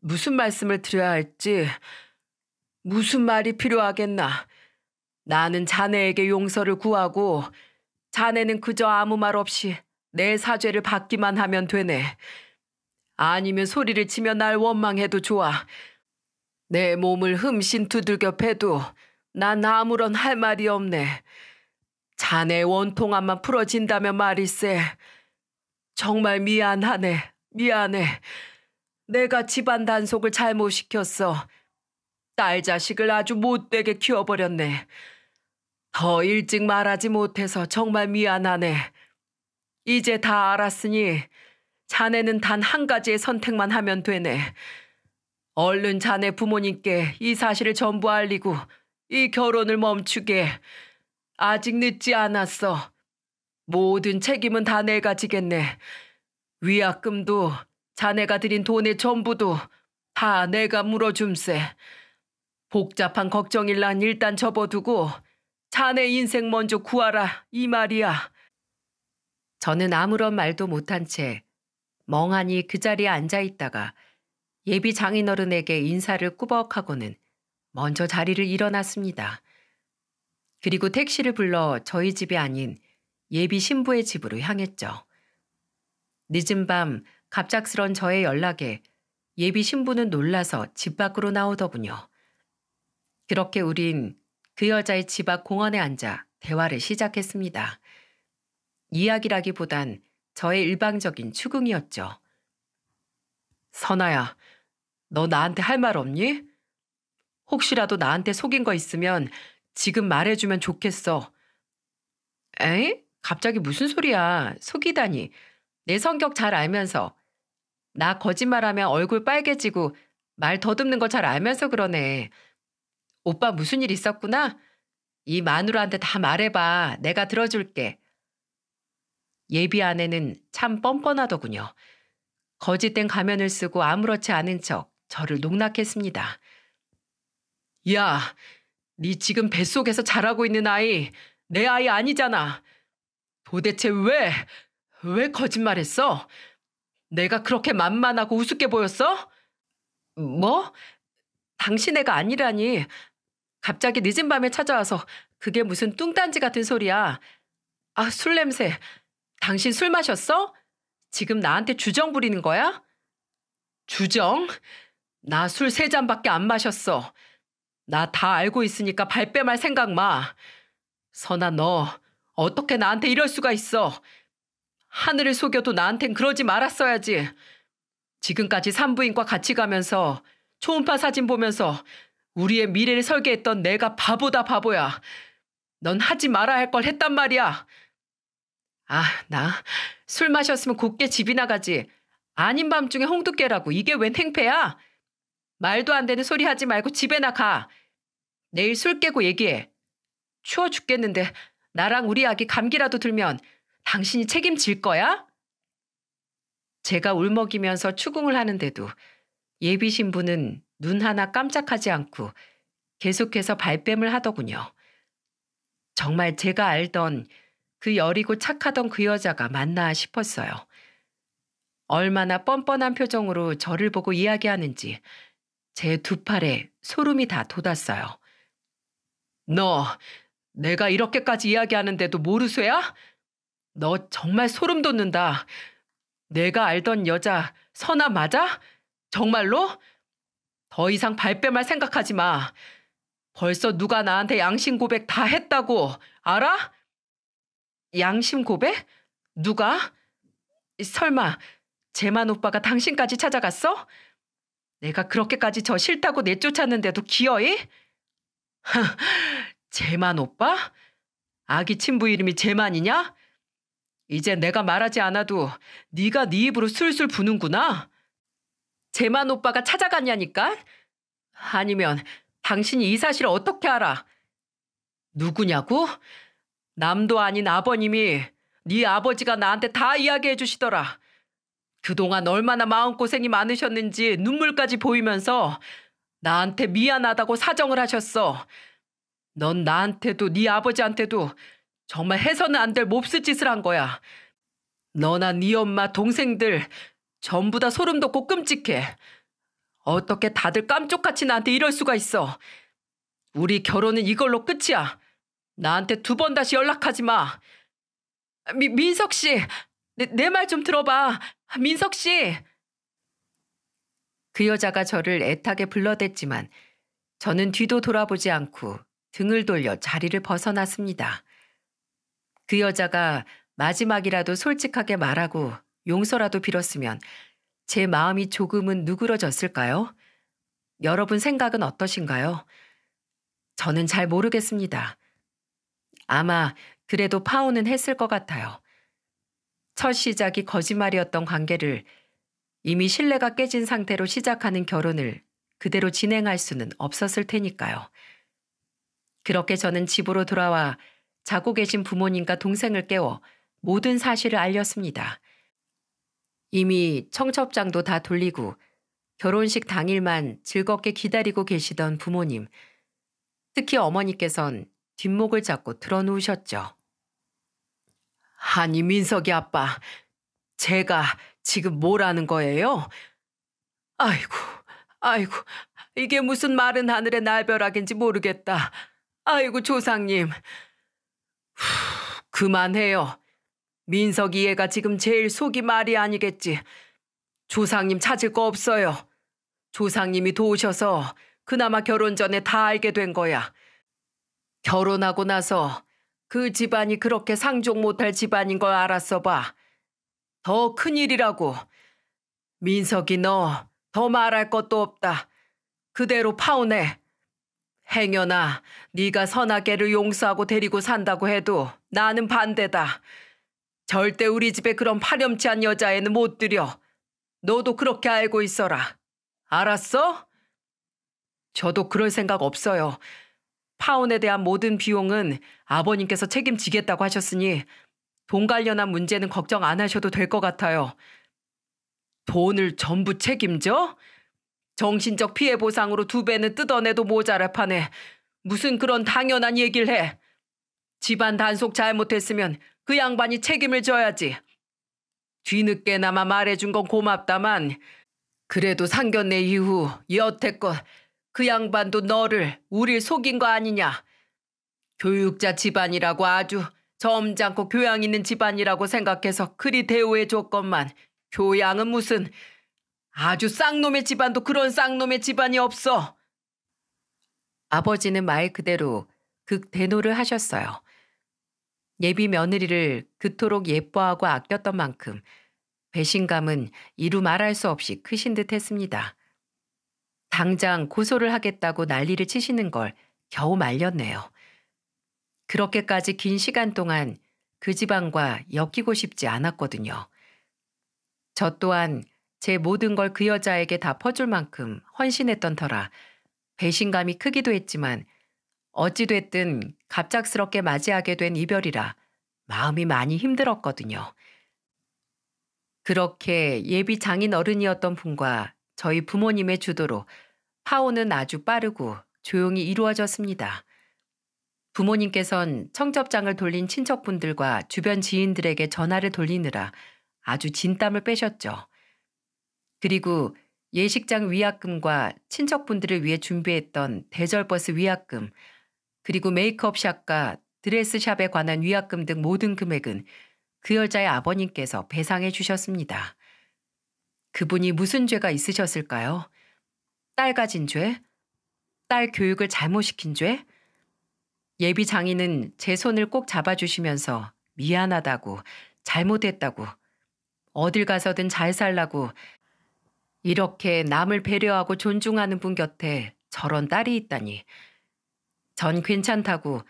무슨 말씀을 드려야 할지, 무슨 말이 필요하겠나 나는 자네에게 용서를 구하고 자네는 그저 아무 말 없이 내 사죄를 받기만 하면 되네. 아니면 소리를 치며 날 원망해도 좋아. 내 몸을 흠씬 두들겨 패도 난 아무런 할 말이 없네. 자네 의 원통함만 풀어진다면 말이세. 정말 미안하네, 미안해. 내가 집안 단속을 잘못시켰어. 딸 자식을 아주 못되게 키워버렸네. 더 일찍 말하지 못해서 정말 미안하네. 이제 다 알았으니 자네는 단 한 가지의 선택만 하면 되네. 얼른 자네 부모님께 이 사실을 전부 알리고 이 결혼을 멈추게. 아직 늦지 않았어. 모든 책임은 다 내가 지겠네. 위약금도 자네가 드린 돈의 전부도 다 내가 물어줌세. 복잡한 걱정일 란 일단 접어두고 자네 인생 먼저 구하라 이 말이야. 저는 아무런 말도 못한 채 멍하니 그 자리에 앉아 있다가 예비 장인어른에게 인사를 꾸벅하고는 먼저 자리를 일어났습니다. 그리고 택시를 불러 저희 집이 아닌 예비 신부의 집으로 향했죠. 늦은 밤 갑작스런 저의 연락에 예비 신부는 놀라서 집 밖으로 나오더군요. 그렇게 우린 그 여자의 집 앞 공원에 앉아 대화를 시작했습니다. 이야기라기보단 저의 일방적인 추궁이었죠. 선아야, 너 나한테 할 말 없니? 혹시라도 나한테 속인 거 있으면 지금 말해주면 좋겠어. 에? 갑자기 무슨 소리야. 속이다니. 내 성격 잘 알면서. 나 거짓말하면 얼굴 빨개지고 말 더듬는 거 잘 알면서 그러네. 오빠 무슨 일 있었구나? 이 마누라한테 다 말해봐. 내가 들어줄게. 예비 아내는 참 뻔뻔하더군요. 거짓된 가면을 쓰고 아무렇지 않은 척 저를 농락했습니다. 야, 네 지금 뱃속에서 자라고 있는 아이 내 아이 아니잖아. 도대체 왜, 왜 거짓말했어? 내가 그렇게 만만하고 우습게 보였어? 뭐? 당신 애가 아니라니 갑자기 늦은 밤에 찾아와서 그게 무슨 뚱딴지 같은 소리야. 아, 술 냄새. 당신 술 마셨어? 지금 나한테 주정 부리는 거야? 주정? 나 술 세 잔밖에 안 마셨어. 나 다 알고 있으니까 발뺌할 생각 마. 선아 너 어떻게 나한테 이럴 수가 있어. 하늘을 속여도 나한텐 그러지 말았어야지. 지금까지 산부인과 같이 가면서 초음파 사진 보면서 우리의 미래를 설계했던 내가 바보다 바보야. 넌 하지 말아야 할 걸 했단 말이야. 아, 나 술 마셨으면 곱게 집이나 가지. 아닌 밤중에 홍두깨라고 이게 웬 행패야? 말도 안 되는 소리 하지 말고 집에나 가. 내일 술 깨고 얘기해. 추워 죽겠는데 나랑 우리 아기 감기라도 들면 당신이 책임질 거야? 제가 울먹이면서 추궁을 하는데도 예비 신부는 눈 하나 깜짝하지 않고 계속해서 발뺌을 하더군요. 정말 제가 알던 그 여리고 착하던 그 여자가 맞나 싶었어요. 얼마나 뻔뻔한 표정으로 저를 보고 이야기하는지 제 두 팔에 소름이 다 돋았어요. 너, 내가 이렇게까지 이야기하는데도 모르쇠야? 너 정말 소름 돋는다. 내가 알던 여자 선아 맞아? 정말로? 더 이상 발뺌할 생각하지 마. 벌써 누가 나한테 양심 고백 다 했다고 알아? 양심 고백? 누가? 설마 재만 오빠가 당신까지 찾아갔어? 내가 그렇게까지 저 싫다고 내쫓았는데도 기어이? 재만 오빠? 아기 친부 이름이 재만이냐? 이제 내가 말하지 않아도 네가 네 입으로 술술 부는구나. 제만 오빠가 찾아갔냐니까? 아니면 당신이 이 사실을 어떻게 알아? 누구냐고? 남도 아닌 아버님이 네 아버지가 나한테 다 이야기해 주시더라. 그동안 얼마나 마음고생이 많으셨는지 눈물까지 보이면서 나한테 미안하다고 사정을 하셨어. 넌 나한테도 네 아버지한테도 정말 해서는 안 될 몹쓸 짓을 한 거야. 너나 네 엄마, 동생들 전부 다 소름 돋고 끔찍해. 어떻게 다들 깜쪽같이 나한테 이럴 수가 있어. 우리 결혼은 이걸로 끝이야. 나한테 두 번 다시 연락하지 마. 미, 민석 씨, 내 말 좀 들어봐. 민석 씨. 그 여자가 저를 애타게 불러댔지만 저는 뒤도 돌아보지 않고 등을 돌려 자리를 벗어났습니다. 그 여자가 마지막이라도 솔직하게 말하고 용서라도 빌었으면 제 마음이 조금은 누그러졌을까요? 여러분 생각은 어떠신가요? 저는 잘 모르겠습니다. 아마 그래도 파혼은 했을 것 같아요. 첫 시작이 거짓말이었던 관계를 이미 신뢰가 깨진 상태로 시작하는 결혼을 그대로 진행할 수는 없었을 테니까요. 그렇게 저는 집으로 돌아와 자고 계신 부모님과 동생을 깨워 모든 사실을 알렸습니다. 이미 청첩장도 다 돌리고 결혼식 당일만 즐겁게 기다리고 계시던 부모님, 특히 어머니께선 뒷목을 잡고 들어누우셨죠. 아니, 민석이 아빠, 제가 지금 뭐라는 거예요? 아이고, 아이고, 이게 무슨 마른 하늘의 날벼락인지 모르겠다. 아이고, 조상님. 후, 그만해요. 민석이 얘가 지금 제일 속이 말이 아니겠지. 조상님 찾을 거 없어요. 조상님이 도우셔서 그나마 결혼 전에 다 알게 된 거야. 결혼하고 나서 그 집안이 그렇게 상종 못할 집안인 걸 알았어 봐. 더 큰일이라고. 민석이 너 더 말할 것도 없다. 그대로 파혼해. 행여나 네가 선악계를 용서하고 데리고 산다고 해도 나는 반대다. 절대 우리 집에 그런 파렴치한 여자애는 못 들여. 너도 그렇게 알고 있어라. 알았어? 저도 그럴 생각 없어요. 파혼에 대한 모든 비용은 아버님께서 책임지겠다고 하셨으니 돈 관련한 문제는 걱정 안 하셔도 될 것 같아요. 돈을 전부 책임져? 정신적 피해 보상으로 두 배는 뜯어내도 모자랄 판에 무슨 그런 당연한 얘기를 해. 집안 단속 잘못했으면 그 양반이 책임을 져야지. 뒤늦게나마 말해준 건 고맙다만 그래도 상견례 이후 여태껏 그 양반도 너를 우릴 속인 거 아니냐. 교육자 집안이라고 아주 점잖고 교양 있는 집안이라고 생각해서 그리 대우해줬건만 교양은 무슨 아주 쌍놈의 집안도 그런 쌍놈의 집안이 없어. 아버지는 말 그대로 극대노를 하셨어요. 예비 며느리를 그토록 예뻐하고 아꼈던 만큼 배신감은 이루 말할 수 없이 크신 듯 했습니다. 당장 고소를 하겠다고 난리를 치시는 걸 겨우 말렸네요. 그렇게까지 긴 시간 동안 그 지방과 엮이고 싶지 않았거든요. 저 또한 제 모든 걸 그 여자에게 다 퍼줄 만큼 헌신했던 터라 배신감이 크기도 했지만 어찌됐든 갑작스럽게 맞이하게 된 이별이라 마음이 많이 힘들었거든요. 그렇게 예비 장인 어른이었던 분과 저희 부모님의 주도로 파혼은 아주 빠르고 조용히 이루어졌습니다. 부모님께선 청첩장을 돌린 친척분들과 주변 지인들에게 전화를 돌리느라 아주 진땀을 빼셨죠. 그리고 예식장 위약금과 친척분들을 위해 준비했던 대절버스 위약금, 그리고 메이크업 샵과 드레스 샵에 관한 위약금 등 모든 금액은 그 여자의 아버님께서 배상해 주셨습니다. 그분이 무슨 죄가 있으셨을까요? 딸 가진 죄? 딸 교육을 잘못 시킨 죄? 예비 장인은 제 손을 꼭 잡아주시면서 미안하다고, 잘못했다고, 어딜 가서든 잘 살라고, 이렇게 남을 배려하고 존중하는 분 곁에 저런 딸이 있다니, 전 괜찮다고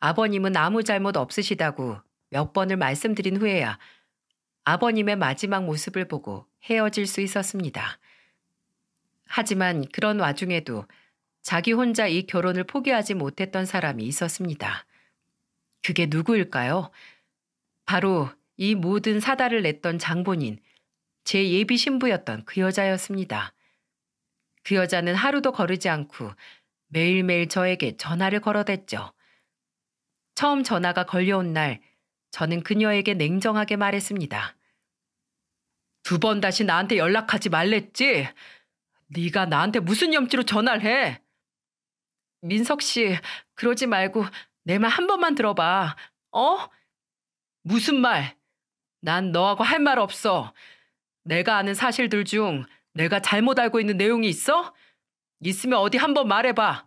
아버님은 아무 잘못 없으시다고 몇 번을 말씀드린 후에야 아버님의 마지막 모습을 보고 헤어질 수 있었습니다. 하지만 그런 와중에도 자기 혼자 이 결혼을 포기하지 못했던 사람이 있었습니다. 그게 누구일까요? 바로 이 모든 사다를 냈던 장본인, 제 예비 신부였던 그 여자였습니다. 그 여자는 하루도 거르지 않고 매일매일 저에게 전화를 걸어댔죠. 처음 전화가 걸려온 날 저는 그녀에게 냉정하게 말했습니다. 두 번 다시 나한테 연락하지 말랬지? 네가 나한테 무슨 염치로 전화를 해? 민석 씨, 그러지 말고 내 말 한 번만 들어봐. 어? 무슨 말? 난 너하고 할 말 없어. 내가 아는 사실들 중 내가 잘못 알고 있는 내용이 있어? 있으면 어디 한번 말해봐.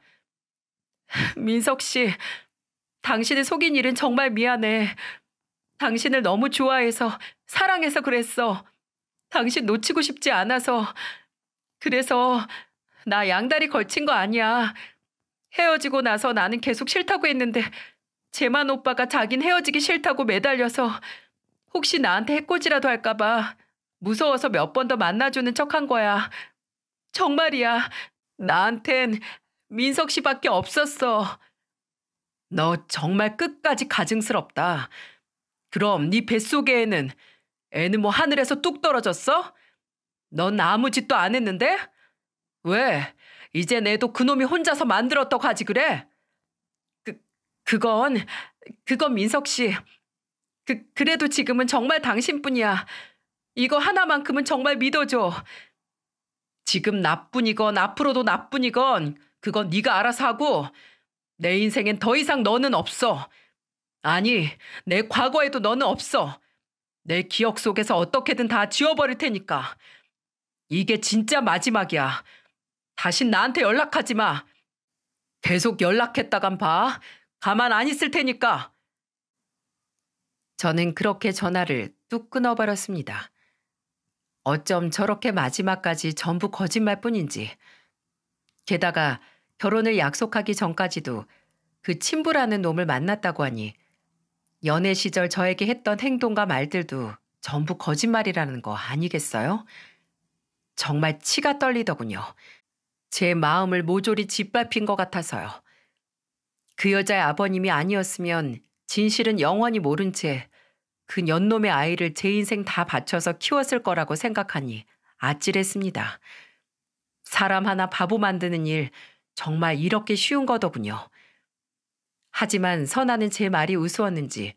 민석 씨, 당신을 속인 일은 정말 미안해. 당신을 너무 좋아해서 사랑해서 그랬어. 당신 놓치고 싶지 않아서. 그래서 나 양다리 걸친 거 아니야. 헤어지고 나서 나는 계속 싫다고 했는데 제만 오빠가 자긴 헤어지기 싫다고 매달려서 혹시 나한테 해코지라도 할까봐 무서워서 몇 번 더 만나주는 척한 거야. 정말이야. 나한텐 민석 씨밖에 없었어. 너 정말 끝까지 가증스럽다. 그럼 네 뱃속에는 애는 뭐 하늘에서 뚝 떨어졌어? 넌 아무 짓도 안 했는데? 왜? 이제 내도 그놈이 혼자서 만들었다고 하지 그래? 그, 그건, 그건 민석 씨. 그, 그래도 지금은 정말 당신뿐이야. 이거 하나만큼은 정말 믿어줘. 지금 나뿐이건 앞으로도 나뿐이건 그건 네가 알아서 하고 내 인생엔 더 이상 너는 없어. 아니, 내 과거에도 너는 없어. 내 기억 속에서 어떻게든 다 지워버릴 테니까. 이게 진짜 마지막이야. 다신 나한테 연락하지 마. 계속 연락했다간 봐. 가만 안 있을 테니까. 저는 그렇게 전화를 뚝 끊어버렸습니다. 어쩜 저렇게 마지막까지 전부 거짓말뿐인지. 게다가 결혼을 약속하기 전까지도 그 친부라는 놈을 만났다고 하니 연애 시절 저에게 했던 행동과 말들도 전부 거짓말이라는 거 아니겠어요? 정말 치가 떨리더군요. 제 마음을 모조리 짓밟힌 것 같아서요. 그 여자의 아버님이 아니었으면 진실은 영원히 모른 채그 연놈의 아이를 제 인생 다 바쳐서 키웠을 거라고 생각하니 아찔했습니다. 사람 하나 바보 만드는 일 정말 이렇게 쉬운 거더군요. 하지만 선아는 제 말이 우스웠는지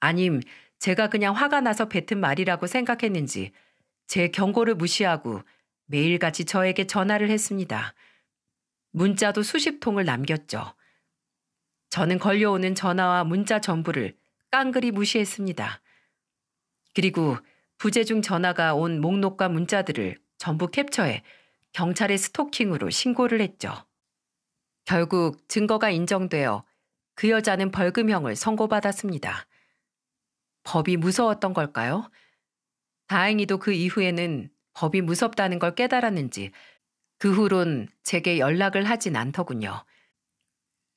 아님 제가 그냥 화가 나서 뱉은 말이라고 생각했는지 제 경고를 무시하고 매일같이 저에게 전화를 했습니다. 문자도 수십 통을 남겼죠. 저는 걸려오는 전화와 문자 전부를 깡그리 무시했습니다. 그리고 부재중 전화가 온 목록과 문자들을 전부 캡처해 경찰의 스토킹으로 신고를 했죠. 결국 증거가 인정되어 그 여자는 벌금형을 선고받았습니다. 법이 무서웠던 걸까요? 다행히도 그 이후에는 법이 무섭다는 걸 깨달았는지 그 후론 제게 연락을 하진 않더군요.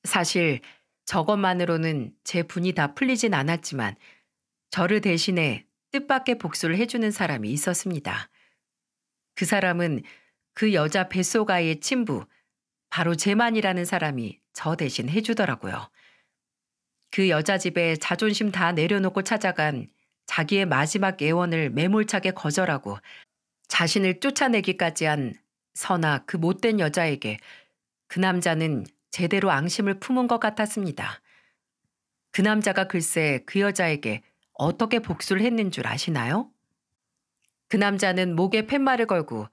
사실 저것만으로는 제 분이 다 풀리진 않았지만 저를 대신해 뜻밖의 복수를 해주는 사람이 있었습니다. 그 사람은 그 여자 뱃속아이의 친부, 바로 제만이라는 사람이 저 대신 해주더라고요. 그 여자 집에 자존심 다 내려놓고 찾아간 자기의 마지막 애원을 매몰차게 거절하고 자신을 쫓아내기까지 한 서나 그 못된 여자에게 그 남자는 제대로 앙심을 품은 것 같았습니다. 그 남자가 글쎄 그 여자에게 어떻게 복수를 했는 줄 아시나요? 그 남자는 목에 팻말을 걸고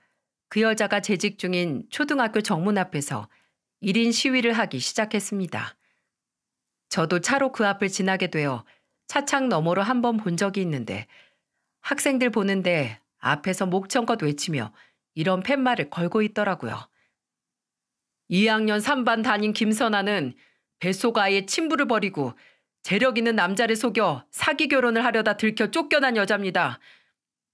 그 여자가 재직 중인 초등학교 정문 앞에서 1인 시위를 하기 시작했습니다. 저도 차로 그 앞을 지나게 되어 차창 너머로 한 번 본 적이 있는데 학생들 보는데 앞에서 목청껏 외치며 이런 팻말을 걸고 있더라고요. 2학년 3반 담임 김선아는 배소가의 친부를 버리고 재력 있는 남자를 속여 사기 결혼을 하려다 들켜 쫓겨난 여자입니다.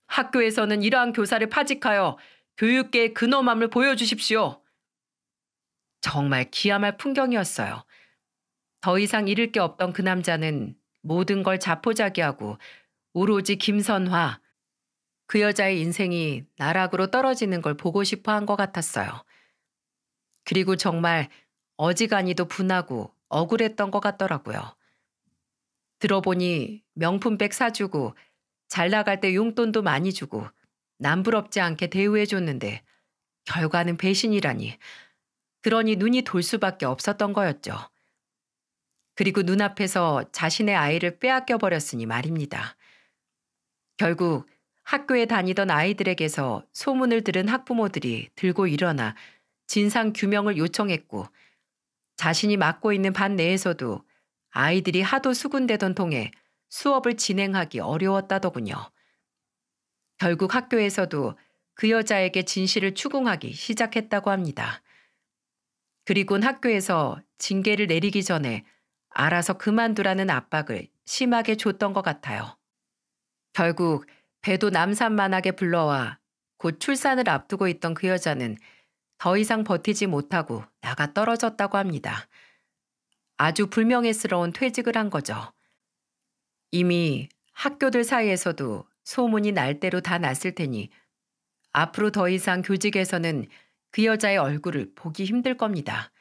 학교에서는 이러한 교사를 파직하여 교육계의 근엄함을 보여주십시오. 정말 기함할 풍경이었어요. 더 이상 잃을 게 없던 그 남자는 모든 걸 자포자기하고 오로지 김선화, 그 여자의 인생이 나락으로 떨어지는 걸 보고 싶어 한 것 같았어요. 그리고 정말 어지간히도 분하고 억울했던 것 같더라고요. 들어보니 명품백 사주고 잘 나갈 때 용돈도 많이 주고 남부럽지 않게 대우해줬는데 결과는 배신이라니. 그러니 눈이 돌 수밖에 없었던 거였죠. 그리고 눈앞에서 자신의 아이를 빼앗겨 버렸으니 말입니다. 결국 학교에 다니던 아이들에게서 소문을 들은 학부모들이 들고 일어나 진상 규명을 요청했고 자신이 맡고 있는 반 내에서도 아이들이 하도 수군대던 통에 수업을 진행하기 어려웠다더군요. 결국 학교에서도 그 여자에게 진실을 추궁하기 시작했다고 합니다. 그리곤 학교에서 징계를 내리기 전에 알아서 그만두라는 압박을 심하게 줬던 것 같아요. 결국 배도 남산만하게 불러와 곧 출산을 앞두고 있던 그 여자는 더 이상 버티지 못하고 나가 떨어졌다고 합니다. 아주 불명예스러운 퇴직을 한 거죠. 이미 학교들 사이에서도 소문이 날 대로 다 났을 테니 앞으로 더 이상 교직에서는 그 여자의 얼굴을 보기 힘들 겁니다.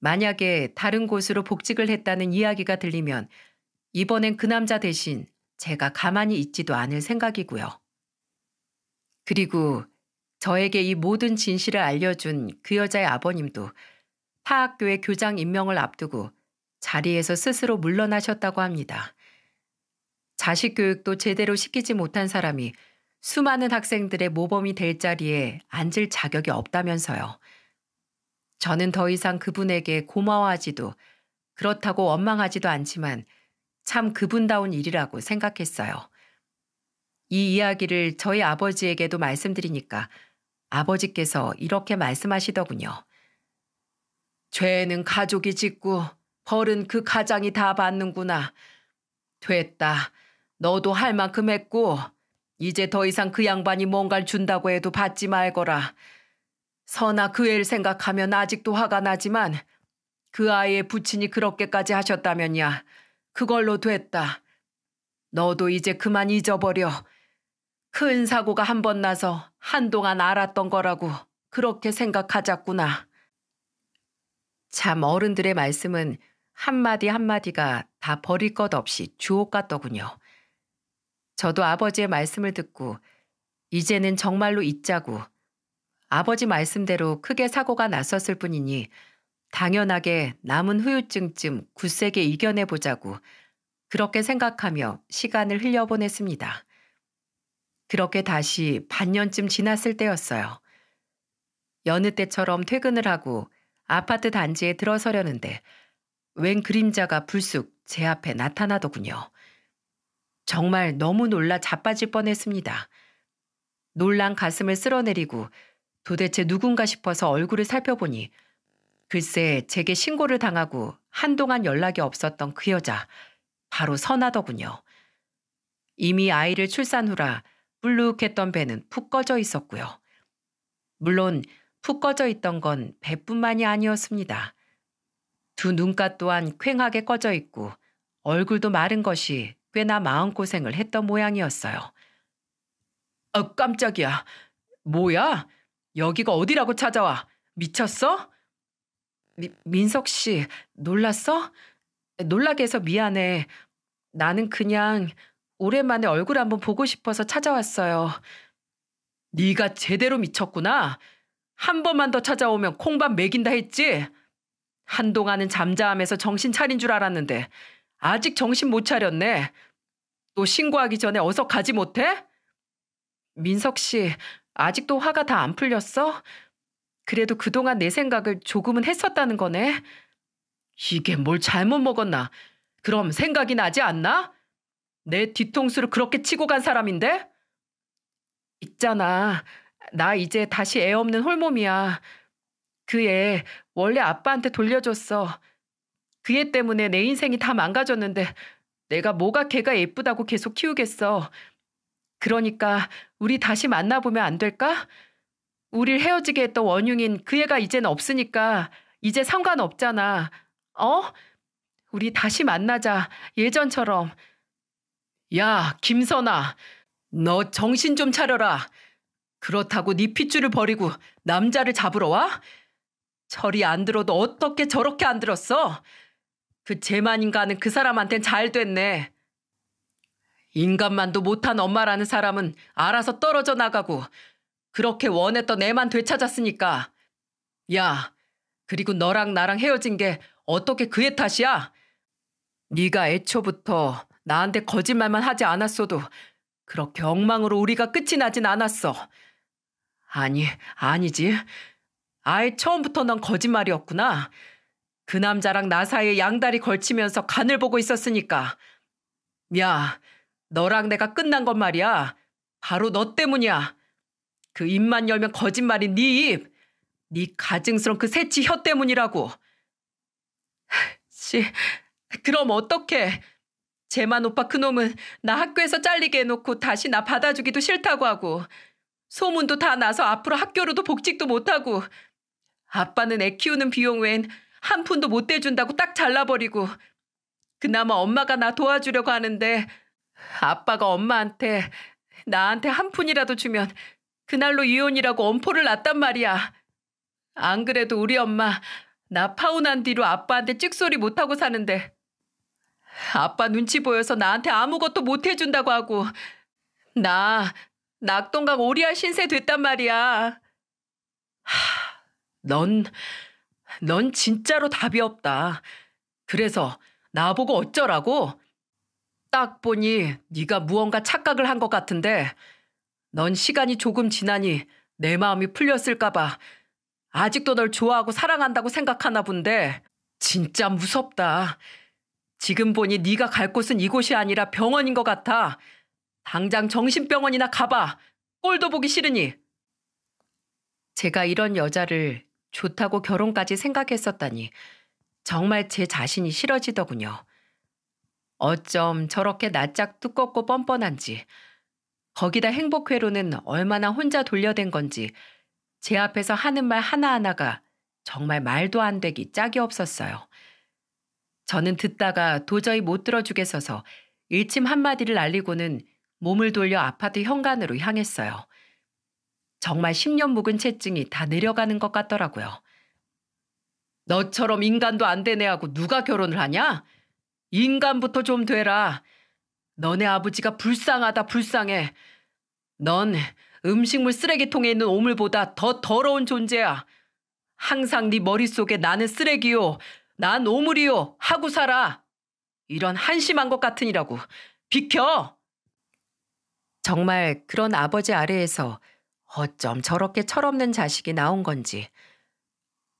만약에 다른 곳으로 복직을 했다는 이야기가 들리면 이번엔 그 남자 대신 제가 가만히 있지도 않을 생각이고요. 그리고 저에게 이 모든 진실을 알려준 그 여자의 아버님도 파학교의 교장 임명을 앞두고 자리에서 스스로 물러나셨다고 합니다. 자식 교육도 제대로 시키지 못한 사람이 수많은 학생들의 모범이 될 자리에 앉을 자격이 없다면서요. 저는 더 이상 그분에게 고마워하지도 그렇다고 원망하지도 않지만 참 그분다운 일이라고 생각했어요. 이 이야기를 저희 아버지에게도 말씀드리니까 아버지께서 이렇게 말씀하시더군요. 죄는 가족이 짓고 벌은 그 가장이 다 받는구나. 됐다. 너도 할 만큼 했고 이제 더 이상 그 양반이 뭔가를 준다고 해도 받지 말거라. 서나 그 애를 생각하면 아직도 화가 나지만 그 아이의 부친이 그렇게까지 하셨다면야 그걸로 됐다. 너도 이제 그만 잊어버려. 큰 사고가 한 번 나서 한동안 알았던 거라고 그렇게 생각하자꾸나. 참 어른들의 말씀은 한마디 한마디가 다 버릴 것 없이 주옥 같더군요. 저도 아버지의 말씀을 듣고 이제는 정말로 잊자고 아버지 말씀대로 크게 사고가 났었을 뿐이니 당연하게 남은 후유증쯤 굳세게 이겨내보자고 그렇게 생각하며 시간을 흘려보냈습니다. 그렇게 다시 반년쯤 지났을 때였어요. 여느 때처럼 퇴근을 하고 아파트 단지에 들어서려는데 웬 그림자가 불쑥 제 앞에 나타나더군요. 정말 너무 놀라 자빠질 뻔했습니다. 놀란 가슴을 쓸어내리고 도대체 누군가 싶어서 얼굴을 살펴보니 글쎄 제게 신고를 당하고 한동안 연락이 없었던 그 여자 바로 선하더군요 이미 아이를 출산 후라 불룩했던 배는 푹 꺼져 있었고요. 물론 푹 꺼져 있던 건 배뿐만이 아니었습니다. 두 눈가 또한 쾅하게 꺼져 있고 얼굴도 마른 것이 꽤나 마음고생을 했던 모양이었어요. 아, 깜짝이야. 뭐야? 여기가 어디라고 찾아와? 미쳤어? 미, 민석 씨, 놀랐어? 놀라게 해서 미안해. 나는 그냥 오랜만에 얼굴 한번 보고 싶어서 찾아왔어요. 네가 제대로 미쳤구나. 한 번만 더 찾아오면 콩밥 먹인다 했지? 한동안은 잠잠해서 정신 차린 줄 알았는데 아직 정신 못 차렸네. 또 신고하기 전에 어서 가지 못해? 민석 씨, 아직도 화가 다 안 풀렸어? 그래도 그동안 내 생각을 조금은 했었다는 거네. 이게 뭘 잘못 먹었나? 그럼 생각이 나지 않나? 내 뒤통수를 그렇게 치고 간 사람인데? 있잖아. 나 이제 다시 애 없는 홀몸이야. 그 애 원래 아빠한테 돌려줬어. 그 애 때문에 내 인생이 다 망가졌는데 내가 뭐가 걔가 예쁘다고 계속 키우겠어. 그러니까 우리 다시 만나보면 안 될까? 우릴 헤어지게 했던 원흉인 그 애가 이젠 없으니까 이제 상관없잖아. 어? 우리 다시 만나자. 예전처럼. 야, 김선아. 너 정신 좀 차려라. 그렇다고 네 핏줄을 버리고 남자를 잡으러 와? 철이 안 들어도 어떻게 저렇게 안 들었어? 그 재만인가 하는 그 사람한텐 잘 됐네. 인간만도 못한 엄마라는 사람은 알아서 떨어져 나가고 그렇게 원했던 애만 되찾았으니까. 야, 그리고 너랑 나랑 헤어진 게 어떻게 그의 탓이야? 네가 애초부터 나한테 거짓말만 하지 않았어도 그렇게 엉망으로 우리가 끝이 나진 않았어. 아니, 아니지. 아예 처음부터 넌 거짓말이었구나. 그 남자랑 나 사이에 양다리 걸치면서 간을 보고 있었으니까. 야, 너랑 내가 끝난 건 말이야. 바로 너 때문이야. 그 입만 열면 거짓말인 네 입. 네가증스러운그 새치 혀 때문이라고. 씨, 그럼 어떡해 제만 오빠 그놈은 나 학교에서 잘리게 해놓고 다시 나 받아주기도 싫다고 하고 소문도 다 나서 앞으로 학교로도 복직도 못하고 아빠는 애 키우는 비용 외엔 한 푼도 못 대준다고 딱 잘라버리고 그나마 엄마가 나 도와주려고 하는데 아빠가 엄마한테 나한테 한 푼이라도 주면 그날로 이혼이라고 엄포를 놨단 말이야. 안 그래도 우리 엄마 나 파혼한 뒤로 아빠한테 찍소리 못하고 사는데 아빠 눈치 보여서 나한테 아무것도 못 해준다고 하고 나 낙동강 오리알 신세 됐단 말이야. 하, 넌, 넌 진짜로 답이 없다. 그래서 나보고 어쩌라고? 딱 보니 네가 무언가 착각을 한 것 같은데 넌 시간이 조금 지나니 내 마음이 풀렸을까 봐 아직도 널 좋아하고 사랑한다고 생각하나 본데 진짜 무섭다. 지금 보니 네가 갈 곳은 이곳이 아니라 병원인 것 같아. 당장 정신병원이나 가봐. 꼴도 보기 싫으니. 제가 이런 여자를 좋다고 결혼까지 생각했었다니 정말 제 자신이 싫어지더군요. 어쩜 저렇게 낯짝 두껍고 뻔뻔한지 거기다 행복회로는 얼마나 혼자 돌려댄 건지 제 앞에서 하는 말 하나하나가 정말 말도 안 되기 짝이 없었어요. 저는 듣다가 도저히 못 들어주겠어서 일침 한마디를 날리고는 몸을 돌려 아파트 현관으로 향했어요. 정말 10년 묵은 채증이 다 내려가는 것 같더라고요. 너처럼 인간도 안 되네 하고 누가 결혼을 하냐? 인간부터 좀 되라. 너네 아버지가 불쌍하다 불쌍해. 넌 음식물 쓰레기통에 있는 오물보다 더 더러운 존재야. 항상 네 머릿속에 나는 쓰레기요. 난 오물이요. 하고 살아. 이런 한심한 것 같으니라고. 비켜! 정말 그런 아버지 아래에서 어쩜 저렇게 철없는 자식이 나온 건지.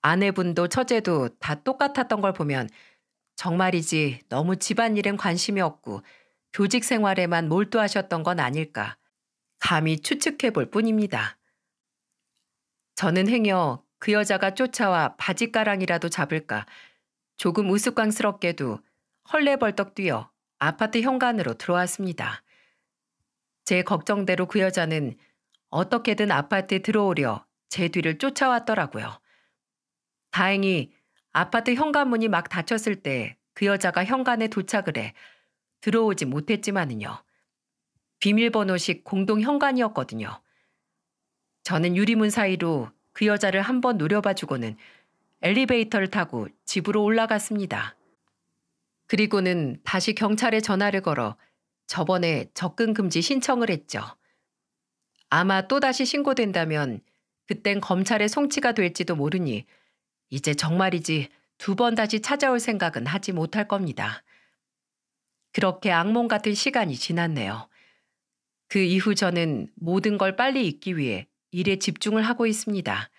아내분도 처제도 다 똑같았던 걸 보면 정말이지 너무 집안일엔 관심이 없고 교직 생활에만 몰두하셨던 건 아닐까 감히 추측해 볼 뿐입니다. 저는 행여 그 여자가 쫓아와 바지가랑이라도 잡을까 조금 우스꽝스럽게도 헐레벌떡 뛰어 아파트 현관으로 들어왔습니다. 제 걱정대로 그 여자는 어떻게든 아파트에 들어오려 제 뒤를 쫓아왔더라고요. 다행히 아파트 현관문이 막 닫혔을 때 그 여자가 현관에 도착을 해 들어오지 못했지만은요. 비밀번호식 공동 현관이었거든요. 저는 유리문 사이로 그 여자를 한번 노려봐주고는 엘리베이터를 타고 집으로 올라갔습니다. 그리고는 다시 경찰에 전화를 걸어 저번에 접근 금지 신청을 했죠. 아마 또다시 신고된다면 그땐 검찰에 송치가 될지도 모르니 이제 정말이지 두 번 다시 찾아올 생각은 하지 못할 겁니다. 그렇게 악몽 같은 시간이 지났네요. 그 이후 저는 모든 걸 빨리 잊기 위해 일에 집중을 하고 있습니다.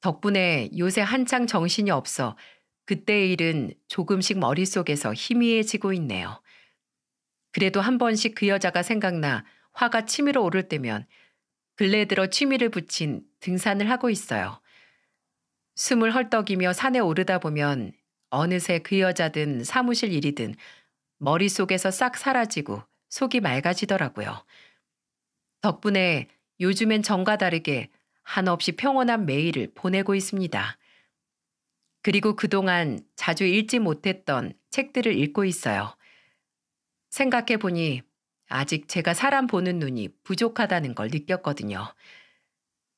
덕분에 요새 한창 정신이 없어 그때의 일은 조금씩 머릿속에서 희미해지고 있네요. 그래도 한 번씩 그 여자가 생각나 화가 치밀어 오를 때면 근래 들어 취미를 붙인 등산을 하고 있어요. 숨을 헐떡이며 산에 오르다 보면 어느새 그 여자든 사무실 일이든 머릿속에서 싹 사라지고 속이 맑아지더라고요. 덕분에 요즘엔 정과 다르게 한없이 평온한 매일을 보내고 있습니다. 그리고 그동안 자주 읽지 못했던 책들을 읽고 있어요. 생각해 보니 아직 제가 사람 보는 눈이 부족하다는 걸 느꼈거든요.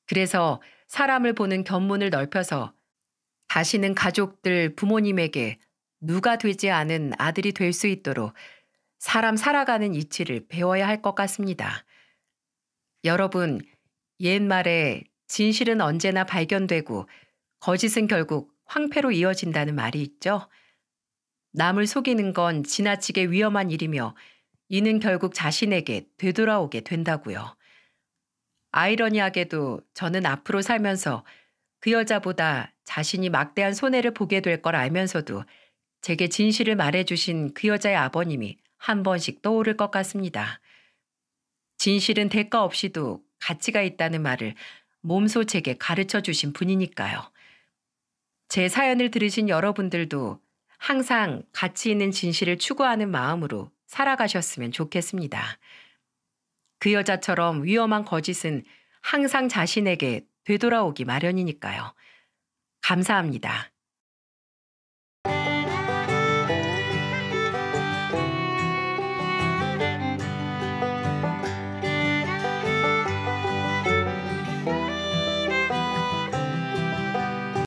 그래서 사람을 보는 견문을 넓혀서 다시는 가족들, 부모님에게 누가 되지 않은 아들이 될 수 있도록 사람 살아가는 이치를 배워야 할 것 같습니다. 여러분, 옛말에 진실은 언제나 발견되고 거짓은 결국 황폐로 이어진다는 말이 있죠. 남을 속이는 건 지나치게 위험한 일이며 이는 결국 자신에게 되돌아오게 된다고요. 아이러니하게도 저는 앞으로 살면서 그 여자보다 자신이 막대한 손해를 보게 될 걸 알면서도 제게 진실을 말해주신 그 여자의 아버님이 한 번씩 떠오를 것 같습니다. 진실은 대가 없이도 가치가 있다는 말을 몸소 제게 가르쳐 주신 분이니까요. 제 사연을 들으신 여러분들도 항상 가치 있는 진실을 추구하는 마음으로 살아가셨으면 좋겠습니다. 그 여자처럼 위험한 거짓은 항상 자신에게 되돌아오기 마련이니까요. 감사합니다.